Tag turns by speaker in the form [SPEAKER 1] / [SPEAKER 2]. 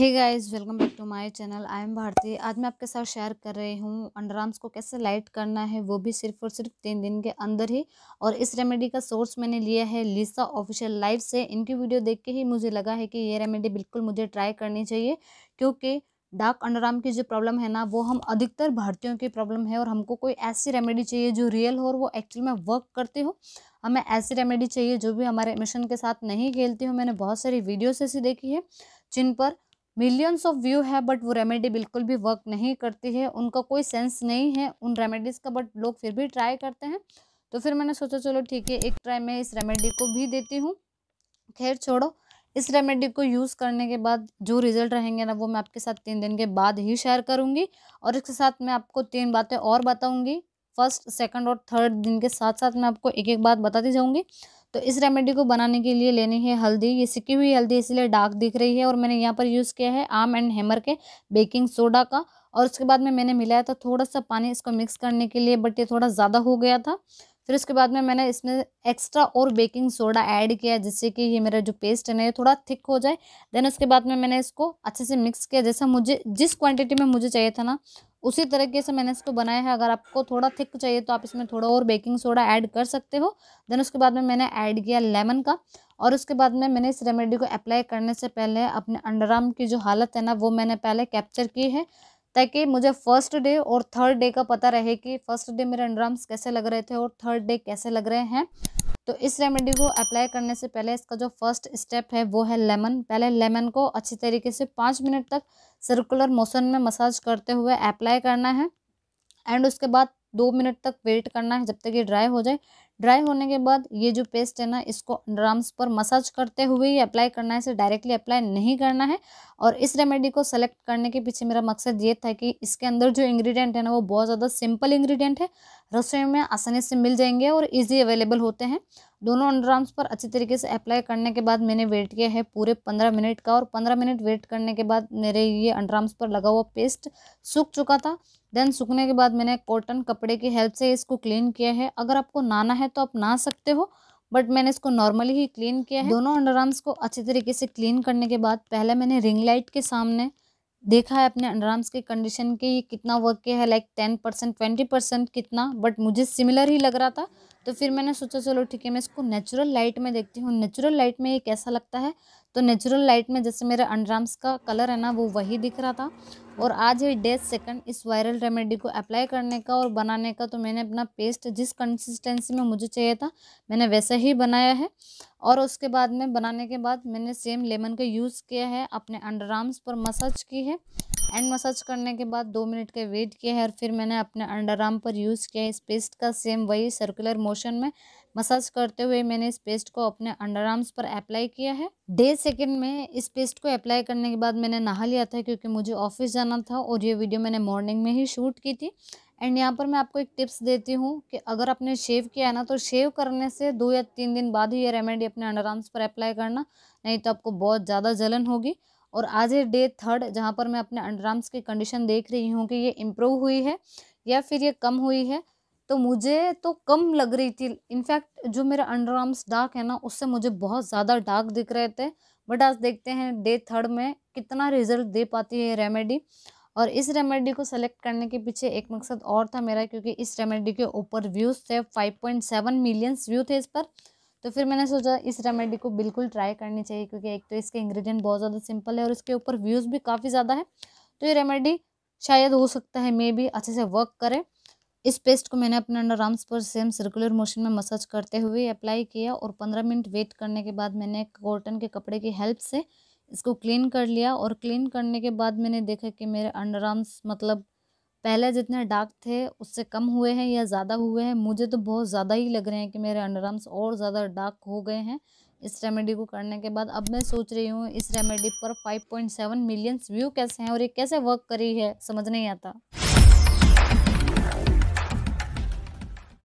[SPEAKER 1] hey guys welcome back to my channel I am Bharti आज मैं आपके साथ शेयर कर रही हूँ अंडर आर्म्स को कैसे लाइट करना है वो भी सिर्फ और सिर्फ तीन दिन के अंदर ही और इस रेमेडी का सोर्स मैंने लिया है लिसा ऑफिशियल लाइव से इनकी वीडियो देख के ही मुझे लगा है कि ये रेमेडी बिल्कुल मुझे ट्राई करनी चाहिए क्योंकि डार्क अंडरआर्म की जो प्रॉब्लम है ना वो हम अधिकतर भारतीयों की प्रॉब्लम है और हमको कोई ऐसी रेमेडी चाहिए जो रियल हो और वो एक्चुअल में वर्क करती हो हमें ऐसी रेमेडी चाहिए जो भी हमारे मिशन के साथ नहीं खेलती हो मैंने बहुत सारी वीडियोस ऐसी देखी है जिन पर मिलियंस ऑफ व्यू है बट वो रेमेडी बिल्कुल भी वर्क नहीं करती है उनका कोई सेंस नहीं है उन रेमेडीज़ का बट लोग फिर भी ट्राई करते हैं तो फिर मैंने सोचा चलो ठीक है एक ट्राई मैं इस रेमेडी को भी देती हूँ खैर छोड़ो इस रेमेडी को यूज़ करने के बाद जो रिज़ल्ट रहेंगे ना वो मैं आपके साथ तीन दिन के बाद ही शेयर करूँगी और इसके साथ मैं आपको तीन बातें और बताऊँगी फर्स्ट सेकंड और थर्ड दिन के साथ साथ मैं आपको एक एक बात बताती जाऊँगी तो इस रेमेडी को बनाने के लिए लेनी है हल्दी ये सिकी हुई हल्दी इसलिए डार्क दिख रही है और मैंने यहाँ पर यूज़ किया है आम एंड हेमर के बेकिंग सोडा का और उसके बाद में मैंने मिलाया था थोड़ा सा पानी इसको मिक्स करने के लिए बट ये थोड़ा ज़्यादा हो गया था फिर उसके बाद में मैंने इसमें एक्स्ट्रा और बेकिंग सोडा ऐड किया जिससे कि ये मेरा जो पेस्ट है ना ये थोड़ा थिक हो जाए देन उसके बाद में मैंने इसको अच्छे से मिक्स किया जैसा मुझे जिस क्वांटिटी में मुझे चाहिए था ना उसी तरीके से मैंने इसको बनाया है अगर आपको थोड़ा थिक चाहिए तो आप इसमें थोड़ा और बेकिंग सोडा ऐड कर सकते हो देन उसके बाद में मैंने ऐड किया लेमन का और उसके बाद में मैंने इस रेमेडी को अप्लाई करने से पहले अपने अंडरआर्म की जो हालत है ना वो मैंने पहले कैप्चर की है ताकि मुझे फर्स्ट डे और थर्ड डे का पता रहे कि फर्स्ट डे मेरे अंडर आर्म्स कैसे लग रहे थे और थर्ड डे कैसे लग रहे हैं तो इस रेमेडी को अप्लाई करने से पहले इसका जो फर्स्ट स्टेप है वो है लेमन पहले लेमन को अच्छी तरीके से पाँच मिनट तक सर्कुलर मोशन में मसाज करते हुए अप्लाई करना है एंड उसके बाद दो मिनट तक वेट करना है जब तक ये ड्राई हो जाए ड्राई होने के बाद ये जो पेस्ट है ना इसको अंडरआर्म्स पर मसाज करते हुए ही अप्लाई करना है इसे डायरेक्टली अप्लाई नहीं करना है और इस रेमेडी को सेलेक्ट करने के पीछे मेरा मकसद ये था कि इसके अंदर जो इंग्रेडिएंट है ना वो बहुत ज़्यादा सिंपल इंग्रेडिएंट है रसोई में आसानी से मिल जाएंगे और इजी अवेलेबल होते हैं दोनों अंडरआर्म्स पर अच्छी तरीके से अप्लाई करने के बाद मैंने वेट किया है पूरे पंद्रह मिनट का और पंद्रह मिनट वेट करने के बाद मेरे ये अंडरआर्म्स पर लगा हुआ पेस्ट सूख चुका था देन सूखने के बाद मैंने कॉटन कप कपड़े की हेल्प से इसको क्लीन किया है अगर आपको नाना है तो आप ना सकते हो बट मैंने इसको नॉर्मली ही क्लीन किया है दोनों अंडर आर्म्स को अच्छे तरीके से क्लीन करने के बाद पहले मैंने रिंग लाइट के सामने देखा है अपने अंडर आर्म्स की कंडीशन की कितना वर्क किया है like ten percent twenty percent कितना बट मुझे सिमिलर ही लग रहा था तो फिर मैंने सोचा चलो ठीक है मैं इसको नेचुरल लाइट में देखती हूँ नेचुरल लाइट में ये कैसा लगता है तो नेचुरल लाइट में जैसे मेरे अंडर आर्म्स का कलर है ना वो वही दिख रहा था और आज ही डेढ़ सेकंड इस वायरल रेमेडी को अप्लाई करने का और बनाने का तो मैंने अपना पेस्ट जिस कंसिस्टेंसी में मुझे चाहिए था मैंने वैसे ही बनाया है और उसके बाद में बनाने के बाद मैंने सेम लेमन का यूज़ किया है अपने अंडर आर्म्स पर मसाज की है एंड मसाज करने के बाद दो मिनट का वेट किया है और फिर मैंने अपने अंडर आर्म पर यूज़ किया है इस पेस्ट का सेम वही सर्कुलर मोशन में मसाज करते हुए मैंने इस पेस्ट को अपने अंडर आर्म्स पर अप्लाई किया है डेढ़ सेकेंड में इस पेस्ट को अप्लाई करने के बाद मैंने नहा लिया था क्योंकि मुझे ऑफिस जाना था और ये वीडियो मैंने मॉर्निंग में ही शूट की थी एंड यहाँ पर मैं आपको एक टिप्स देती हूँ कि अगर आपने शेव किया है ना तो शेव करने से दो या तीन दिन बाद ही ये रेमेडी अपने अंडर आर्म्स पर अप्लाई करना नहीं तो आपको बहुत ज़्यादा जलन होगी और आज ये डे थर्ड जहाँ पर मैं अपने अंडर आर्म्स की कंडीशन देख रही हूँ कि ये इम्प्रूव हुई है या फिर ये कम हुई है तो मुझे तो कम लग रही थी इनफैक्ट जो मेरा अंडर आर्म्स डार्क है ना उससे मुझे बहुत ज़्यादा डार्क दिख रहे थे बट आज देखते हैं डे थर्ड में कितना रिजल्ट दे पाती है रेमेडी और इस रेमेडी को सेलेक्ट करने के पीछे एक मकसद और था मेरा क्योंकि इस रेमेडी के ऊपर व्यूज़ थे सेवन मिलियंस व्यू थे इस पर तो फिर मैंने सोचा इस रेमेडी को बिल्कुल ट्राई करनी चाहिए क्योंकि एक तो इसके इंग्रेडिएंट बहुत ज़्यादा सिंपल है और इसके ऊपर व्यूज़ भी काफ़ी ज़्यादा है तो ये रेमेडी शायद हो सकता है मे भी अच्छे से वर्क करे इस पेस्ट को मैंने अपने अंडर आर्म्स पर सेम सर्कुलर मोशन में मसाज करते हुए अप्लाई किया और पंद्रह मिनट वेट करने के बाद मैंने कॉटन के कपड़े की हेल्प से इसको क्लीन कर लिया और क्लीन करने के बाद मैंने देखा कि मेरे अंडर आर्म्स मतलब पहले जितने डार्क थे उससे कम हुए हैं या ज़्यादा हुए हैं मुझे तो बहुत ज़्यादा ही लग रहे हैं कि मेरे अंडर आर्म्स और ज़्यादा डार्क हो गए हैं इस रेमेडी को करने के बाद अब मैं सोच रही हूँ इस रेमेडी पर 5.7 मिलियंस व्यू कैसे हैं और ये कैसे वर्क करी है समझ नहीं आता